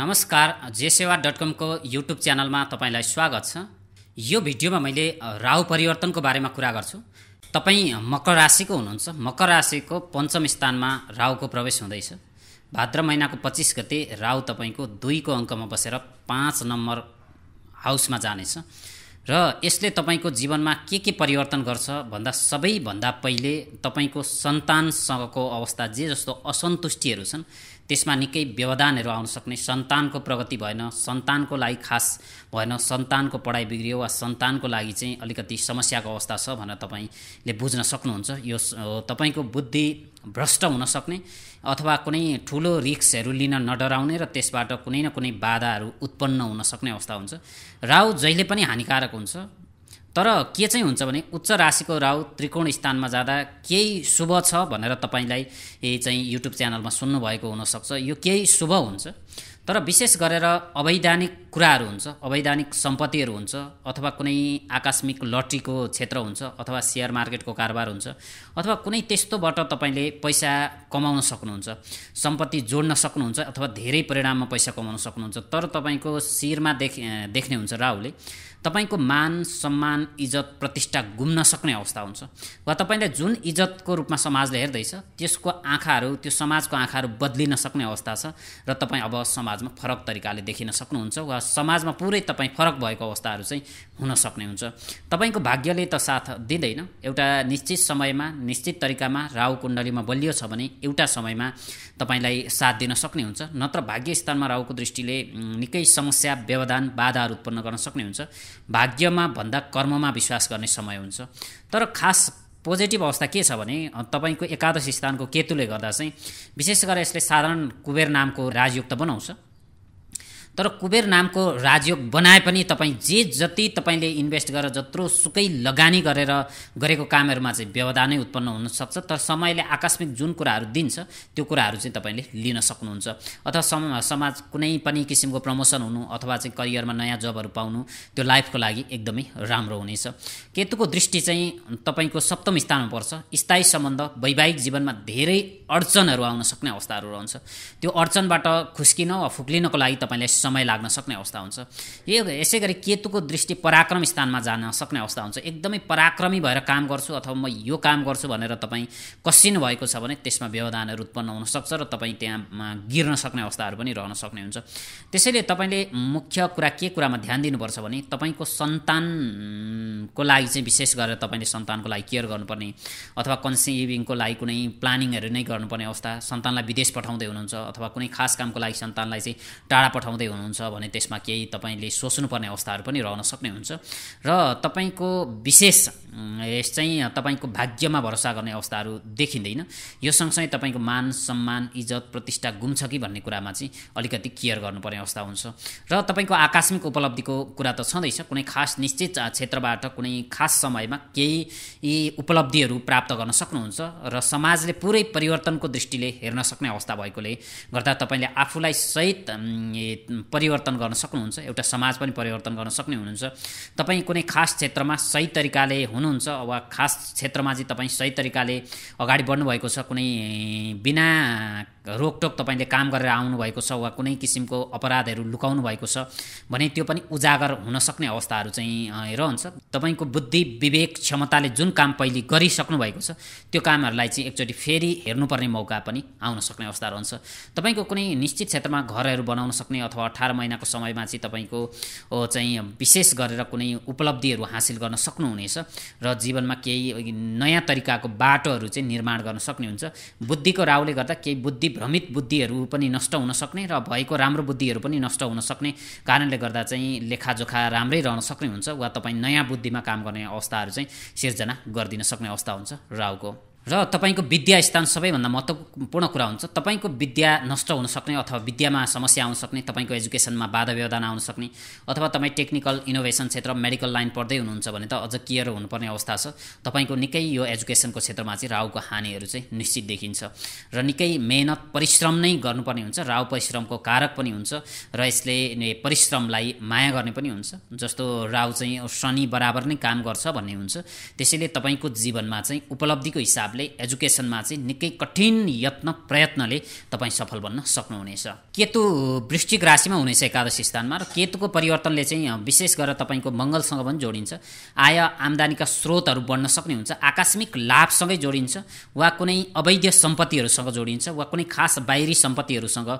नमस्कार जेसेवा dot कमको YouTube च्यानलमा तपाईँलाई स्वागत छ यो भिडियोमा मैले राहु परिवर्तनको बारेमा कुरा गर्छु तपाईँ मकर राशिको हुनुहुन्छ मकर राशिको पञ्चम स्थानमा राहुको प्रवेश हुँदैछ भाद्र महिनाको पच्चिस गते राहु तपाईँको दुईको अङ्कमा बसेर पाँच नम्बर हाउसमा जानेछ र यसले तपाईँको जीवनमा के के परिवर्तन गर्छ भन्दा सबैभन्दा पहिले तपाईँको सन्तानसँगको अवस्था जे जस्तो असन्तुष्टिहरू छन् त्यसमा निकै व्यवधानहरू आउन सक्ने सन्तानको प्रगति भएन सन्तानको लागि खास भएन सन्तानको पढाइ बिग्रियो वा सन्तानको लागि चाहिँ अलिकति समस्याको अवस्था छ भनेर तपाईँले बुझ्न सक्नुहुन्छ यो तपाईँको बुद्धि भ्रष्ट हुन सक्ने अथवा कुनै ठुलो रिक्सहरू लिन नडराउने र त्यसबाट कुनै न कुनै बाधाहरू उत्पन्न हुन सक्ने अवस्था हुन्छ राहु जहिले पनि हानिकारक हुन्छ तर के चाहिँ हुन्छ भने उच्च राशिको राहु त्रिकोण स्थानमा जाँदा केही शुभ छ भनेर तपाईँलाई चाहिँ युट्युब च्यानलमा सुन्नुभएको हुनसक्छ यो केही शुभ हुन्छ तर विशेष गरेर अवैधानिक कुराहरू हुन्छ अवैधानिक सम्पत्तिहरू हुन्छ अथवा कुनै आकस्मिक लट्रीको क्षेत्र हुन्छ अथवा सेयर मार्केटको कारोबार हुन्छ अथवा कुनै त्यस्तोबाट तपाईँले पैसा कमाउन सक्नुहुन्छ सम्पत्ति जोड्न सक्नुहुन्छ अथवा धेरै परिणाममा पैसा कमाउन सक्नुहुन्छ तर तपाईँको शिरमा देख देख्ने हुन्छ राहुले तपाईँको मान सम्मान इज्जत प्रतिष्ठा गुम्न सक्ने अवस्था हुन्छ वा तपाईँलाई जुन इज्जतको रूपमा समाजले हेर्दैछ त्यसको आँखाहरू त्यो समाजको आँखाहरू बदलिन सक्ने अवस्था छ र तपाईँ अब समाजमा फरक तरिकाले देखिन सक्नुहुन्छ वा समाजमा पुरै तपाईँ फरक भएको अवस्थाहरू चाहिँ हुन सक्ने हुन्छ तपाईँको भाग्यले त साथ दिँदैन एउटा निश्चित समयमा निश्चित तरिकामा राहु कुण्डलीमा बलियो छ भने एउटा समयमा तपाईँलाई साथ दिन सक्ने हुन्छ नत्र भाग्य स्थानमा राहुको दृष्टिले निकै समस्या व्यवधान बाधाहरू उत्पन्न गर्न सक्ने हुन्छ भाग्यमा भन्दा कर्ममा विश्वास गर्ने समय हुन्छ तर खास पोजिटिभ अवस्था के छ भने तपाईँको एकादश स्थानको केतुले गर्दा चाहिँ विशेष गरेर यसले साधारण कुबेर नामको राजयुक्त बनाउँछ तर कुबेर नामको राजयोग बनाए पनि तपाईँ जे जति तपाईँले इन्भेस्ट गरेर जत्रो सुकै लगानी गरेर गरेको कामहरूमा चाहिँ व्यवधानै उत्पन्न हुनसक्छ तर समयले आकस्मिक जुन कुराहरू दिन्छ त्यो कुराहरू चाहिँ तपाईँले लिन सक्नुहुन्छ अथवा सम समाज कुनै पनि किसिमको प्रमोसन हुनु अथवा चाहिँ करियरमा नयाँ जबहरू पाउनु त्यो लाइफको लागि एकदमै राम्रो हुनेछ केतुको दृष्टि चाहिँ तपाईँको सप्तम स्थानमा पर्छ स्थायी सम्बन्ध वैवाहिक जीवनमा धेरै अडचनहरू आउन सक्ने अवस्थाहरू रहन्छ त्यो अडचनबाट खुस्किन वा फुक्लिनको लागि तपाईँलाई समय लाग्न सक्ने अवस्था हुन्छ यो यसै गरी केतुको दृष्टि पराक्रम स्थानमा जान सक्ने अवस्था हुन्छ एकदमै पराक्रमी भएर काम गर्छु अथवा म यो काम गर्छु भनेर तपाईँ कसिनु भएको छ भने त्यसमा व्यवधानहरू उत्पन्न हुनसक्छ र तपाईँ त्यहाँ गिर्न सक्ने अवस्थाहरू पनि रहन सक्ने हुन्छ त्यसैले तपाईँले मुख्य कुरा के कुरामा ध्यान दिनुपर्छ भने तपाईँको सन्तानको लागि चाहिँ विशेष गरेर तपाईँले सन्तानको लागि केयर गर्नुपर्ने अथवा कन्सिभिङको लागि कुनै प्लानिङहरू नै गर्नुपर्ने अवस्था सन्तानलाई विदेश पठाउँदै हुनुहुन्छ अथवा कुनै खास कामको लागि सन्तानलाई चाहिँ टाढा पठाउँदै हुनुहुन्छ हुनुहुन्छ भने त्यसमा केही तपाईँले सोच्नुपर्ने अवस्थाहरू पनि रहन सक्ने हुन्छ र तपाईँको विशेष यस चाहिँ तपाईँको भाग्यमा भरोसा गर्ने अवस्थाहरू देखिँदैन यो सँगसँगै तपाईँको मान सम्मान इज्जत प्रतिष्ठा गुम्छ कि भन्ने कुरामा चाहिँ अलिकति केयर गर्नुपर्ने अवस्था हुन्छ र तपाईँको आकस्मिक उपलब्धिको कुरा त छँदैछ कुनै खास निश्चित क्षेत्रबाट कुनै खास समयमा केही यी उपलब्धिहरू प्राप्त गर्न सक्नुहुन्छ र समाजले पुरै परिवर्तनको दृष्टिले हेर्न सक्ने अवस्था भएकोले गर्दा तपाईँले आफूलाई सहित परिवर्तन गर्न सक्नुहुन्छ एउटा समाज पनि परिवर्तन गर्न सक्ने हुनुहुन्छ तपाईँ कुनै खास क्षेत्रमा सही तरिकाले हुनुहुन्छ वा खास क्षेत्रमा चाहिँ तपाईँ सही तरिकाले अगाडि बढ्नुभएको छ कुनै बिना रोकटोक तपाईँले काम गरेर आउनुभएको छ वा कुनै किसिमको अपराधहरू लुकाउनु भएको छ भने त्यो पनि उजागर हुन सक्ने अवस्थाहरू चाहिँ रहन्छ तपाईँको बुद्धि विवेक क्षमताले जुन काम पहिले गरिसक्नु भएको छ त्यो कामहरूलाई चाहिँ एकचोटि फेरि हेर्नुपर्ने मौका पनि आउन सक्ने अवस्था रहन्छ तपाईँको कुनै निश्चित क्षेत्रमा घरहरू बनाउन सक्ने अथवा अठार महिनाको समयमा चाहिँ तपाईँको चाहिँ विशेष गरेर कुनै उपलब्धिहरू हासिल गर्न सक्नुहुनेछ र जीवनमा केही नयाँ तरिकाको बाटोहरू चाहिँ निर्माण गर्न सक्ने हुन्छ बुद्धिको रावले गर्दा केही बुद्धि भ्रमित बुद्धिहरू पनि नष्ट हुन सक्ने र भएको राम्रो बुद्धिहरू पनि नष्ट हुन सक्ने कारणले गर्दा चाहिँ लेखाजोखा राम्रै रहन सक्ने हुन्छ वा तपाईँ नयाँ बुद्धिमा काम गर्ने अवस्थाहरू चाहिँ सिर्जना गरिदिन सक्ने अवस्था हुन्छ रावको र तपाईँको विद्या स्थान सबैभन्दा महत्त्वपूर्ण कुरा हुन्छ तपाईँको विद्या नष्ट हुनसक्ने अथवा विद्यामा समस्या आउन सक्ने तपाईँको एजुकेसनमा बाधा व्यवधान आउन सक्ने अथवा तपाईँ टेक्निकल इनोभेसन क्षेत्र मेडिकल लाइन पढ्दै हुनुहुन्छ भने त अझ केयर हुनुपर्ने अवस्था छ तपाईँको निकै यो एजुकेसनको क्षेत्रमा चाहिँ राहुको हानिहरू चाहिँ निश्चित देखिन्छ र निकै मेहनत परिश्रम नै गर्नुपर्ने हुन्छ राहु परिश्रमको कारक पनि हुन्छ र यसले परिश्रमलाई माया गर्ने पनि हुन्छ जस्तो राहु चाहिँ शनि बराबर नै काम गर्छ भन्ने हुन्छ त्यसैले तपाईँको जीवनमा चाहिँ उपलब्धिको हिसाबले हिसाबले एजुकेसनमा चाहिँ निकै कठिन यत्न प्रयत्नले तपाईँ सफल बन्न सक्नुहुनेछ केतु वृश्चिक राशिमा हुनेछ एकादश स्थानमा र केतुको परिवर्तनले चाहिँ विशेष गरेर तपाईँको मङ्गलसँग पनि जोडिन्छ आय आम्दानीका स्रोतहरू बढ्न सक्ने हुन्छ आकस्मिक लाभसँगै जोडिन्छ वा कुनै अवैध सम्पत्तिहरूसँग जोडिन्छ वा कुनै खास बाहिरी सम्पत्तिहरूसँग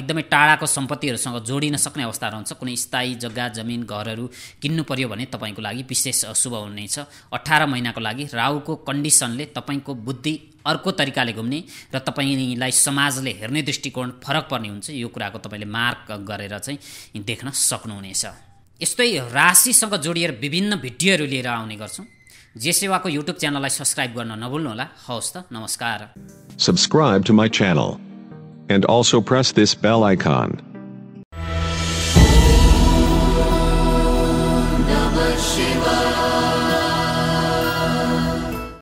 एकदमै टाढाको सम्पत्तिहरूसँग जोडिन सक्ने अवस्था रहन्छ कुनै स्थायी जग्गा जमिन घरहरू किन्नु पर्यो भने तपाईँको लागि विशेष शुभ हुनेछ अठार महिनाको लागि राहुको कन्डिसनले तपाईँ तपाईँको बुद्धि अर्को तरिकाले घुम्ने र तपाईँलाई समाजले हेर्ने दृष्टिकोण फरक पर्ने हुन्छ यो कुराको तपाईँले मार्क गरेर चाहिँ देख्न सक्नुहुनेछ यस्तै राशिसँग जोडिएर विभिन्न भिडियोहरू लिएर आउने गर्छौँ जे सेवाको युट्युब च्यानललाई सब्सक्राइब गर्न नभुल्नुहोला हवस् त नमस्कार to channel and also press this bell icon